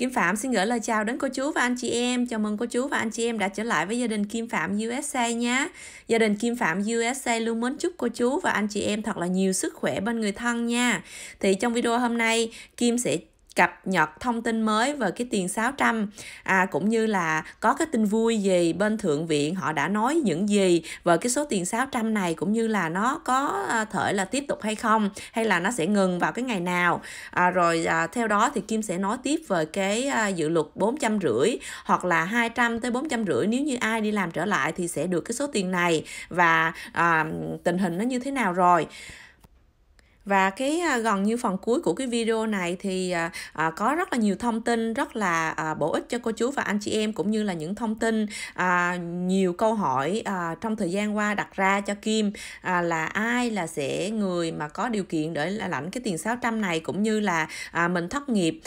Kim Phạm xin gửi lời chào đến cô chú và anh chị em. Chào mừng cô chú và anh chị em đã trở lại với gia đình Kim Phạm USA nhé. Gia đình Kim Phạm USA luôn mến chúc cô chú và anh chị em thật là nhiều sức khỏe bên người thân nha. Thì trong video hôm nay, Kim sẽ cập nhật thông tin mới về cái tiền 600 à, cũng như là có cái tin vui gì bên thượng viện họ đã nói những gì về cái số tiền 600 này cũng như là nó có à, thể là tiếp tục hay không hay là nó sẽ ngừng vào cái ngày nào à, rồi à, theo đó thì Kim sẽ nói tiếp về cái à, dự luật 400 rưỡi hoặc là 200 tới 400 rưỡi nếu như ai đi làm trở lại thì sẽ được cái số tiền này và à, tình hình nó như thế nào rồi và cái à, gần như phần cuối của cái video này thì à, à, có rất là nhiều thông tin rất là bổ ích cho cô chú và anh chị em cũng như là những thông tin nhiều câu hỏi trong thời gian qua đặt ra cho Kim là ai là sẽ người mà có điều kiện để lãnh cái tiền 600 này cũng như là mình thất nghiệp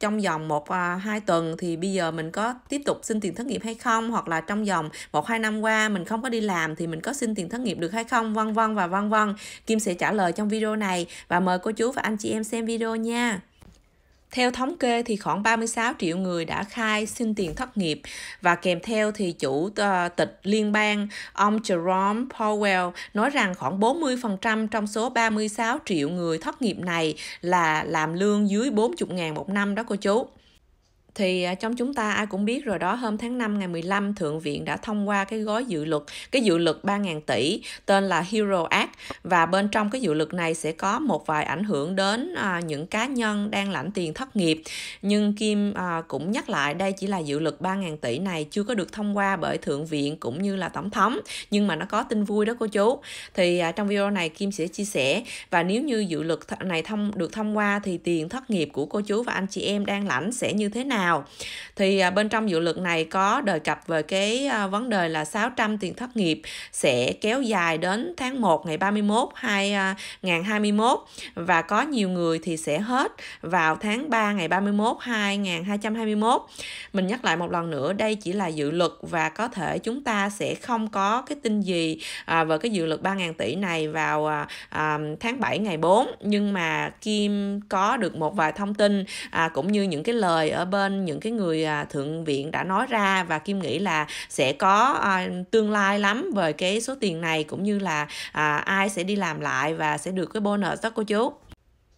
trong vòng 1 à, 2 tuần thì bây giờ mình có tiếp tục xin tiền thất nghiệp hay không hoặc là trong vòng 1 2 năm qua mình không có đi làm thì mình có xin tiền thất nghiệp được hay không vân vân và vân vân Kim sẽ trả lời trong video video này và mời cô chú và anh chị em xem video nha. Theo thống kê thì khoảng 36 triệu người đã khai xin tiền thất nghiệp và kèm theo thì chủ ờ, tịch liên bang ông Jerome Powell nói rằng khoảng 40% trong số 36 triệu người thất nghiệp này là làm lương dưới 40 000 một năm đó cô chú thì à, trong chúng ta ai cũng biết rồi đó hôm tháng 5 ngày 15 Thượng viện đã thông qua cái gói dự luật cái dự luật 3.000 tỷ tên là Hero Act và bên trong cái dự luật này sẽ có một vài ảnh hưởng đến à, những cá nhân đang lãnh tiền thất nghiệp nhưng Kim à, cũng nhắc lại đây chỉ là dự luật 3.000 tỷ này chưa có được thông qua bởi Thượng viện cũng như là Tổng thống nhưng mà nó có tin vui đó cô chú thì à, trong video này Kim sẽ chia sẻ và nếu như dự luật này thông được thông qua thì tiền thất nghiệp của cô chú và anh chị em đang lãnh sẽ như thế nào nào thì à, bên trong dự luật này có đề cập về cái à, vấn đề là 600 tiền thất nghiệp sẽ kéo dài đến tháng 1 ngày 31 2021 à, và có nhiều người thì sẽ hết vào tháng 3 ngày 31 2021. Mình nhắc lại một lần nữa đây chỉ là dự luật và có thể chúng ta sẽ không có cái tin gì về cái dự luật 3.000 tỷ này vào tháng 7 ngày 4 nhưng mà Kim có được một vài thông tin cũng như những cái lời ở bên trên những cái người à, thượng viện đã nói ra và kim nghĩ là sẽ có à, tương lai lắm về cái số tiền này cũng như là à, ai sẽ đi làm lại và sẽ được cái bonus đó cô chú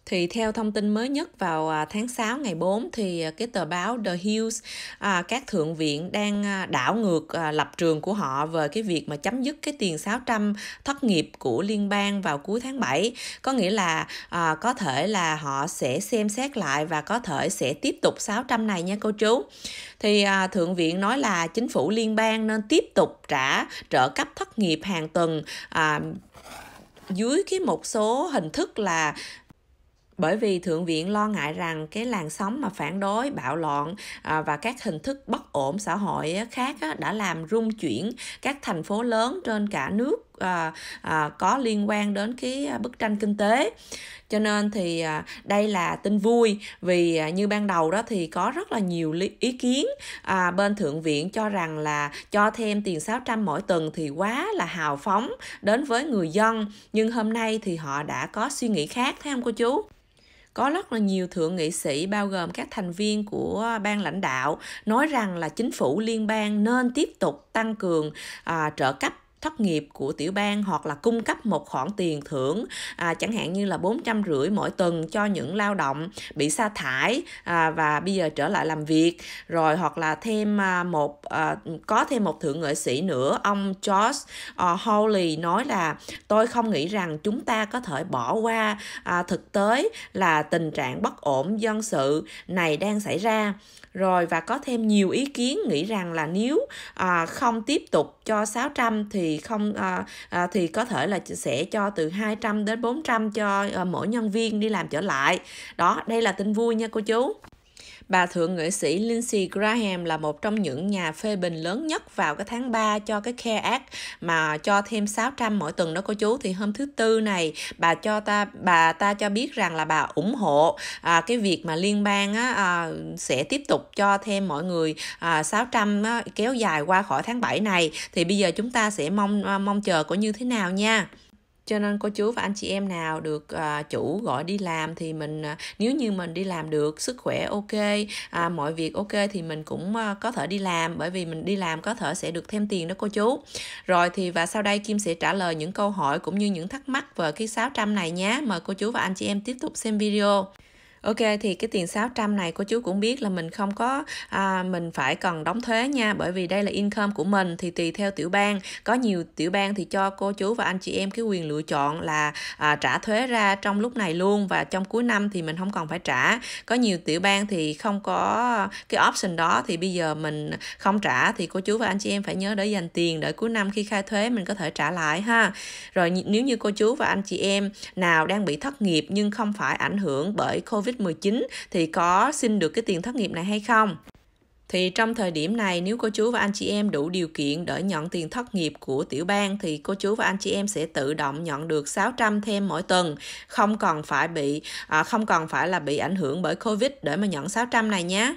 thì theo thông tin mới nhất vào à, tháng 6 ngày 4 thì à, cái tờ báo The Hills à, các thượng viện đang à, đảo ngược à, lập trường của họ về cái việc mà chấm dứt cái tiền 600 thất nghiệp của liên bang vào cuối tháng 7 có nghĩa là à, có thể là họ sẽ xem xét lại và có thể sẽ tiếp tục 600 này nha cô chú thì à, thượng viện nói là chính phủ liên bang nên tiếp tục trả trợ cấp thất nghiệp hàng tuần à, dưới cái một số hình thức là bởi vì thượng viện lo ngại rằng cái làn sóng mà phản đối bạo loạn à, và các hình thức bất ổn xã hội khác đã làm rung chuyển các thành phố lớn trên cả nước à, à, có liên quan đến cái bức tranh kinh tế cho nên thì đây là tin vui vì như ban đầu đó thì có rất là nhiều ý kiến bên thượng viện cho rằng là cho thêm tiền 600 mỗi tuần thì quá là hào phóng đến với người dân nhưng hôm nay thì họ đã có suy nghĩ khác thấy không cô chú có rất là nhiều thượng nghị sĩ bao gồm các thành viên của ban lãnh đạo nói rằng là chính phủ liên bang nên tiếp tục tăng cường à, trợ cấp thất nghiệp của tiểu bang hoặc là cung cấp một khoản tiền thưởng à, chẳng hạn như là bốn trăm rưỡi mỗi tuần cho những lao động bị sa thải à, và bây giờ trở lại làm việc rồi hoặc là thêm à, một à, có thêm một thượng nghệ sĩ nữa ông George uh, à, Hawley nói là tôi không nghĩ rằng chúng ta có thể bỏ qua à, thực tế là tình trạng bất ổn dân sự này đang xảy ra rồi và có thêm nhiều ý kiến nghĩ rằng là nếu à, không tiếp tục cho 600 thì không à, à, thì có thể là sẽ cho từ 200 đến 400 cho à, mỗi nhân viên đi làm trở lại. Đó, đây là tin vui nha cô chú. Bà thượng nghệ sĩ Lindsey Graham là một trong những nhà phê bình lớn nhất vào cái tháng 3 cho cái Care Act mà cho thêm 600 mỗi tuần đó cô chú thì hôm thứ tư này bà cho ta bà ta cho biết rằng là bà ủng hộ à, cái việc mà liên bang á, à, sẽ tiếp tục cho thêm mọi người à, 600 á, kéo dài qua khỏi tháng 7 này thì bây giờ chúng ta sẽ mong mong chờ của như thế nào nha cho nên cô chú và anh chị em nào được à, chủ gọi đi làm thì mình à, nếu như mình đi làm được sức khỏe ok à, mọi việc ok thì mình cũng à, có thể đi làm bởi vì mình đi làm có thể sẽ được thêm tiền đó cô chú rồi thì và sau đây Kim sẽ trả lời những câu hỏi cũng như những thắc mắc về cái 600 này nhé mời cô chú và anh chị em tiếp tục xem video ok thì cái tiền 600 này cô chú cũng biết là mình không có à, mình phải cần đóng thuế nha bởi vì đây là income của mình thì tùy theo tiểu bang có nhiều tiểu bang thì cho cô chú và anh chị em cái quyền lựa chọn là à, trả thuế ra trong lúc này luôn và trong cuối năm thì mình không còn phải trả có nhiều tiểu bang thì không có cái option đó thì bây giờ mình không trả thì cô chú và anh chị em phải nhớ để dành tiền đợi cuối năm khi khai thuế mình có thể trả lại ha rồi nếu như cô chú và anh chị em nào đang bị thất nghiệp nhưng không phải ảnh hưởng bởi covid Covid-19 thì có xin được cái tiền thất nghiệp này hay không? thì trong thời điểm này nếu cô chú và anh chị em đủ điều kiện để nhận tiền thất nghiệp của tiểu bang thì cô chú và anh chị em sẽ tự động nhận được 600 thêm mỗi tuần, không còn phải bị à, không còn phải là bị ảnh hưởng bởi Covid để mà nhận 600 này nhé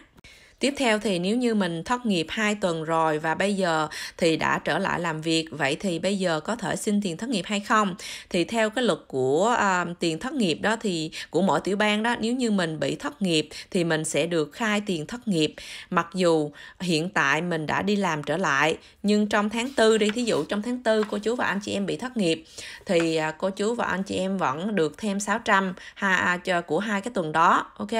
tiếp theo thì nếu như mình thất nghiệp 2 tuần rồi và bây giờ thì đã trở lại làm việc vậy thì bây giờ có thể xin tiền thất nghiệp hay không thì theo cái luật của uh, tiền thất nghiệp đó thì của mỗi tiểu bang đó nếu như mình bị thất nghiệp thì mình sẽ được khai tiền thất nghiệp mặc dù hiện tại mình đã đi làm trở lại nhưng trong tháng tư đi thí dụ trong tháng tư cô chú và anh chị em bị thất nghiệp thì uh, cô chú và anh chị em vẫn được thêm 600 ha, à, cho của hai cái tuần đó ok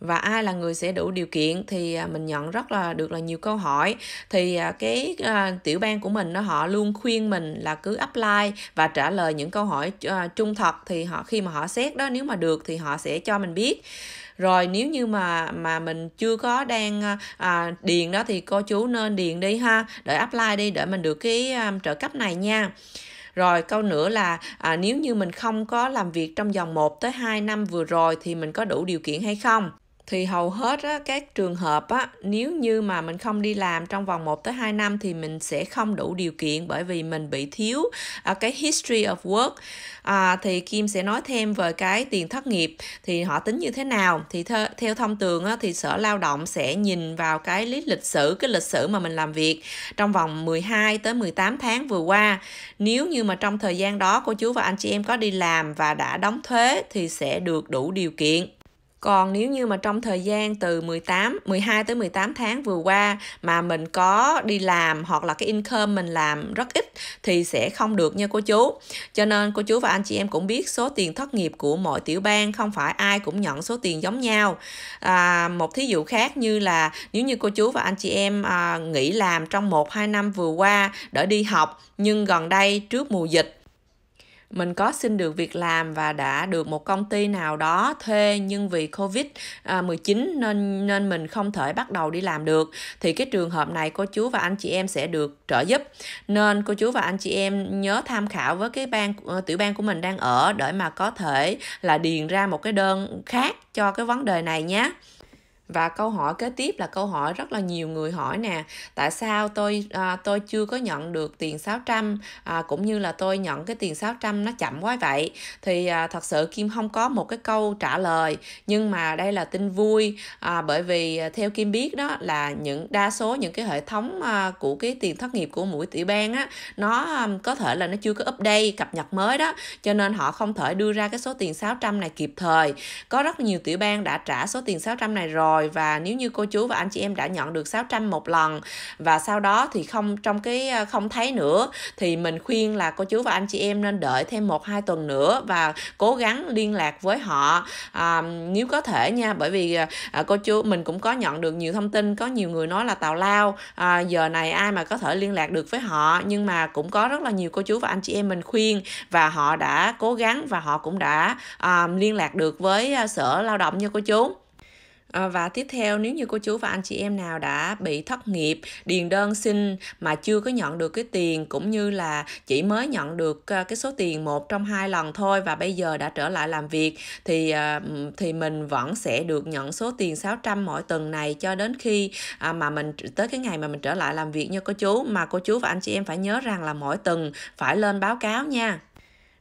và ai là người sẽ đủ điều kiện thì à, mình nhận rất là được là nhiều câu hỏi thì à, cái à, tiểu ban của mình nó họ luôn khuyên mình là cứ apply và trả lời những câu hỏi trung thật thì họ khi mà họ xét đó nếu mà được thì họ sẽ cho mình biết rồi nếu như mà mà mình chưa có đang à, điền đó thì cô chú nên điền đi ha để apply đi để mình được cái um, trợ cấp này nha rồi câu nữa là à, nếu như mình không có làm việc trong vòng 1 tới 2 năm vừa rồi thì mình có đủ điều kiện hay không thì hầu hết á, các trường hợp á, nếu như mà mình không đi làm trong vòng 1 tới 2 năm thì mình sẽ không đủ điều kiện bởi vì mình bị thiếu à, cái history of work à, thì Kim sẽ nói thêm về cái tiền thất nghiệp thì họ tính như thế nào thì th- theo thông thường á, thì sở lao động sẽ nhìn vào cái lý lịch sử cái lịch sử mà mình làm việc trong vòng 12 tới 18 tháng vừa qua nếu như mà trong thời gian đó cô chú và anh chị em có đi làm và đã đóng thuế thì sẽ được đủ điều kiện còn nếu như mà trong thời gian từ 18, 12 tới 18 tháng vừa qua mà mình có đi làm hoặc là cái income mình làm rất ít thì sẽ không được nha cô chú. Cho nên cô chú và anh chị em cũng biết số tiền thất nghiệp của mọi tiểu bang không phải ai cũng nhận số tiền giống nhau. À, một thí dụ khác như là nếu như cô chú và anh chị em à, nghỉ làm trong 1-2 năm vừa qua để đi học nhưng gần đây trước mùa dịch mình có xin được việc làm và đã được một công ty nào đó thuê nhưng vì covid 19 à, nên nên mình không thể bắt đầu đi làm được thì cái trường hợp này cô chú và anh chị em sẽ được trợ giúp nên cô chú và anh chị em nhớ tham khảo với cái ban ờ, tiểu ban của mình đang ở để mà có thể là điền ra một cái đơn khác cho cái vấn đề này nhé và câu hỏi kế tiếp là câu hỏi rất là nhiều người hỏi nè tại sao tôi à, tôi chưa có nhận được tiền 600 à, cũng như là tôi nhận cái tiền 600 nó chậm quá vậy thì à, thật sự Kim không có một cái câu trả lời nhưng mà đây là tin vui à, bởi vì à, theo Kim biết đó là những đa số những cái hệ thống à, của cái tiền thất nghiệp của mỗi tiểu bang á nó à, có thể là nó chưa có update cập nhật mới đó cho nên họ không thể đưa ra cái số tiền 600 này kịp thời có rất nhiều tiểu bang đã trả số tiền 600 này rồi rồi và nếu như cô chú và anh chị em đã nhận được 600 một lần và sau đó thì không trong cái à, không thấy nữa thì mình khuyên là cô chú và anh chị em nên đợi thêm một hai tuần nữa và cố gắng liên lạc với họ à, nếu có thể nha bởi vì à, à, cô chú mình cũng có nhận được nhiều thông tin có nhiều người nói là tào lao à, giờ này ai mà có thể liên lạc được với họ nhưng mà cũng có rất là nhiều cô chú và anh chị em mình khuyên và họ đã cố gắng và họ cũng đã à, liên lạc được với à, sở lao động nha cô chú Ờ, và tiếp theo nếu như cô chú và anh chị em nào đã bị thất nghiệp điền đơn xin mà chưa có nhận được cái tiền cũng như là chỉ mới nhận được ờ, cái số tiền một trong hai lần thôi và bây giờ đã trở lại làm việc thì ờ, thì mình vẫn sẽ được nhận số tiền 600 mỗi tuần này cho đến khi à, mà mình tới cái ngày mà mình trở lại làm việc nha cô chú mà cô chú và anh chị em phải nhớ rằng là mỗi tuần phải lên báo cáo nha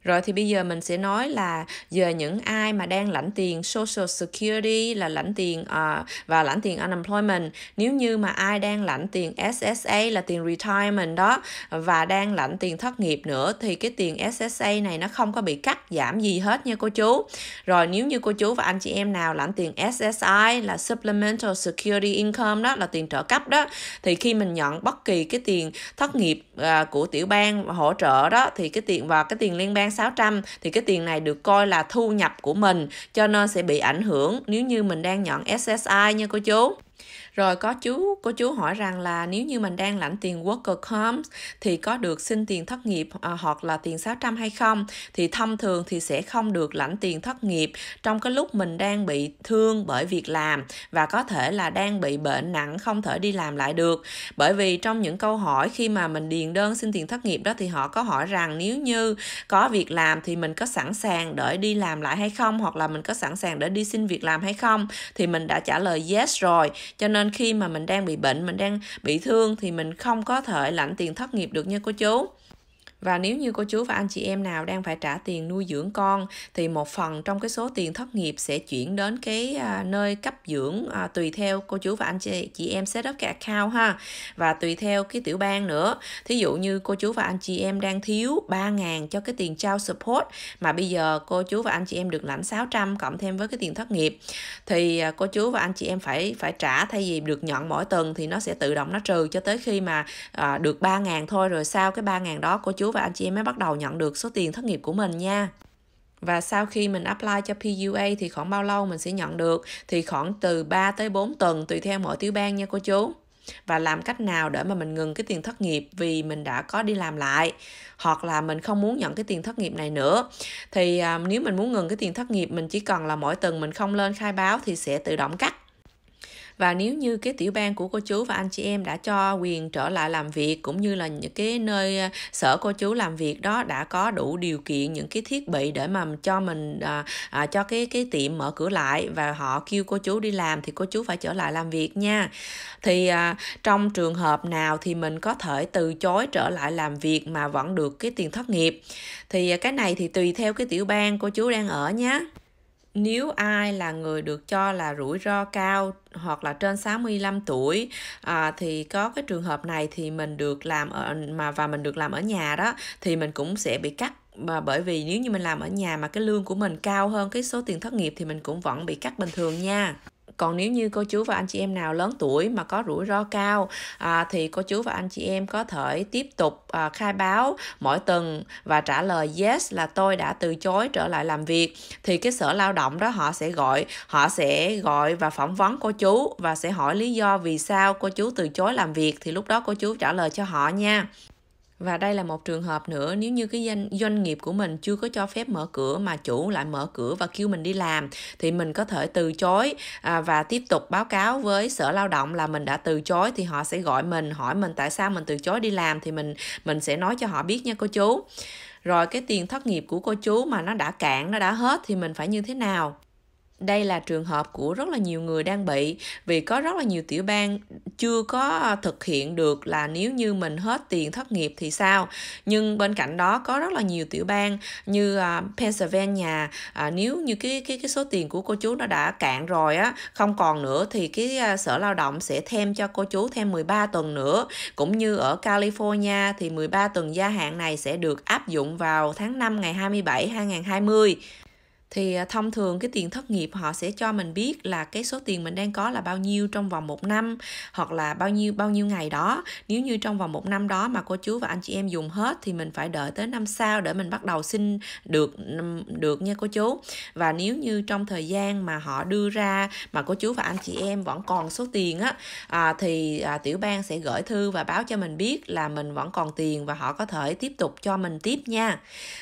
rồi thì bây giờ mình sẽ nói là giờ những ai mà đang lãnh tiền social security là lãnh tiền uh, và lãnh tiền unemployment nếu như mà ai đang lãnh tiền SSA là tiền retirement đó và đang lãnh tiền thất nghiệp nữa thì cái tiền SSA này nó không có bị cắt giảm gì hết nha cô chú rồi nếu như cô chú và anh chị em nào lãnh tiền SSI là supplemental security income đó là tiền trợ cấp đó thì khi mình nhận bất kỳ cái tiền thất nghiệp uh, của tiểu bang hỗ trợ đó thì cái tiền và cái tiền liên bang 600 thì cái tiền này được coi là thu nhập của mình cho nên sẽ bị ảnh hưởng nếu như mình đang nhận SSI nha cô chú rồi có chú cô chú hỏi rằng là nếu như mình đang lãnh tiền worker comp thì có được xin tiền thất nghiệp à, hoặc là tiền 600 hay không thì thông thường thì sẽ không được lãnh tiền thất nghiệp trong cái lúc mình đang bị thương bởi việc làm và có thể là đang bị bệnh nặng không thể đi làm lại được bởi vì trong những câu hỏi khi mà mình điền đơn xin tiền thất nghiệp đó thì họ có hỏi rằng nếu như có việc làm thì mình có sẵn sàng để đi làm lại hay không hoặc là mình có sẵn sàng để đi xin việc làm hay không thì mình đã trả lời yes rồi cho nên nên khi mà mình đang bị bệnh mình đang bị thương thì mình không có thể lãnh tiền thất nghiệp được nha cô chú và nếu như cô chú và anh chị em nào đang phải trả tiền nuôi dưỡng con thì một phần trong cái số tiền thất nghiệp sẽ chuyển đến cái à, nơi cấp dưỡng à, tùy theo cô chú và anh chị chị em set up cái account ha và tùy theo cái tiểu bang nữa thí dụ như cô chú và anh chị em đang thiếu 3.000 cho cái tiền trao support mà bây giờ cô chú và anh chị em được lãnh 600 cộng thêm với cái tiền thất nghiệp thì à, cô chú và anh chị em phải phải trả thay vì được nhận mỗi tuần thì nó sẽ tự động nó trừ cho tới khi mà à, được 3.000 thôi rồi sau cái 3.000 đó cô chú và anh chị em mới bắt đầu nhận được số tiền thất nghiệp của mình nha và sau khi mình apply cho PUA thì khoảng bao lâu mình sẽ nhận được thì khoảng từ 3 tới 4 tuần tùy theo mỗi tiểu bang nha cô chú và làm cách nào để mà mình ngừng cái tiền thất nghiệp vì mình đã có đi làm lại hoặc là mình không muốn nhận cái tiền thất nghiệp này nữa thì à, nếu mình muốn ngừng cái tiền thất nghiệp mình chỉ cần là mỗi tuần mình không lên khai báo thì sẽ tự động cắt và nếu như cái tiểu bang của cô chú và anh chị em đã cho quyền trở lại làm việc cũng như là những cái nơi ờ, sở cô chú làm việc đó đã có đủ điều kiện những cái thiết bị để mà cho mình à, à, cho cái cái tiệm mở cửa lại và họ kêu cô chú đi làm thì cô chú phải trở lại làm việc nha thì à, trong trường hợp nào thì mình có thể từ chối trở lại làm việc mà vẫn được cái tiền thất nghiệp thì à, cái này thì tùy theo cái tiểu bang cô chú đang ở nhé nếu ai là người được cho là rủi ro cao hoặc là trên 65 tuổi à, thì có cái trường hợp này thì mình được làm ở mà và mình được làm ở nhà đó thì mình cũng sẽ bị cắt mà bởi vì nếu như mình làm ở nhà mà cái lương của mình cao hơn cái số tiền thất nghiệp thì mình cũng vẫn bị cắt bình thường nha còn nếu như cô chú và anh chị em nào lớn tuổi mà có rủi ro cao à, thì cô chú và anh chị em có thể tiếp tục à, khai báo mỗi tuần và trả lời yes là tôi đã từ chối trở lại làm việc thì cái sở lao động đó họ sẽ gọi họ sẽ gọi và phỏng vấn cô chú và sẽ hỏi lý do vì sao cô chú từ chối làm việc thì lúc đó cô chú trả lời cho họ nha và đây là một trường hợp nữa nếu như cái doanh, doanh nghiệp của mình chưa có cho phép mở cửa mà chủ lại mở cửa và kêu mình đi làm thì mình có thể từ chối à, và tiếp tục báo cáo với sở lao động là mình đã từ chối thì họ sẽ gọi mình hỏi mình tại sao mình từ chối đi làm thì mình mình sẽ nói cho họ biết nha cô chú rồi cái tiền thất nghiệp của cô chú mà nó đã cạn nó đã hết thì mình phải như thế nào đây là trường hợp của rất là nhiều người đang bị vì có rất là nhiều tiểu bang chưa có ờ, thực hiện được là nếu như mình hết tiền thất nghiệp thì sao nhưng bên cạnh đó có rất là nhiều tiểu bang như ờ, Pennsylvania ờ, nếu như cái cái cái số tiền của cô chú nó đã cạn rồi á không còn nữa thì cái sở lao động sẽ thêm cho cô chú thêm 13 tuần nữa cũng như ở California thì 13 tuần gia hạn này sẽ được áp dụng vào tháng 5 ngày 27 2020 thì à, thông thường cái tiền thất nghiệp họ sẽ cho mình biết là cái số tiền mình đang có là bao nhiêu trong vòng một năm hoặc là bao nhiêu bao nhiêu ngày đó nếu như trong vòng một năm đó mà cô chú và anh chị em dùng hết thì mình phải đợi tới năm sau để mình bắt đầu xin được được nha cô chú và nếu như trong thời gian mà họ đưa ra mà cô chú và anh chị em vẫn còn số tiền á à, thì à, tiểu bang sẽ gửi thư và báo cho mình biết là mình vẫn còn tiền và họ có thể tiếp tục cho mình tiếp nha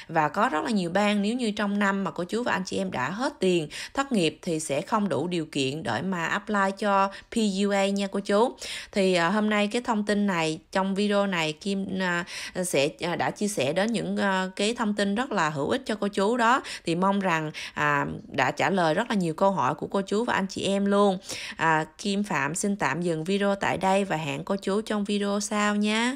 và có rất là nhiều bang nếu như trong năm mà cô chú và anh chị em đã hết tiền thất nghiệp thì sẽ không đủ điều kiện để mà apply cho PUA nha cô chú thì uh, hôm nay cái thông tin này trong video này Kim uh, sẽ uh, đã chia sẻ đến những uh, cái thông tin rất là hữu ích cho cô chú đó thì mong rằng à, đã trả lời rất là nhiều câu hỏi của cô chú và anh chị em luôn à, Kim Phạm xin tạm dừng video tại đây và hẹn cô chú trong video sau nhé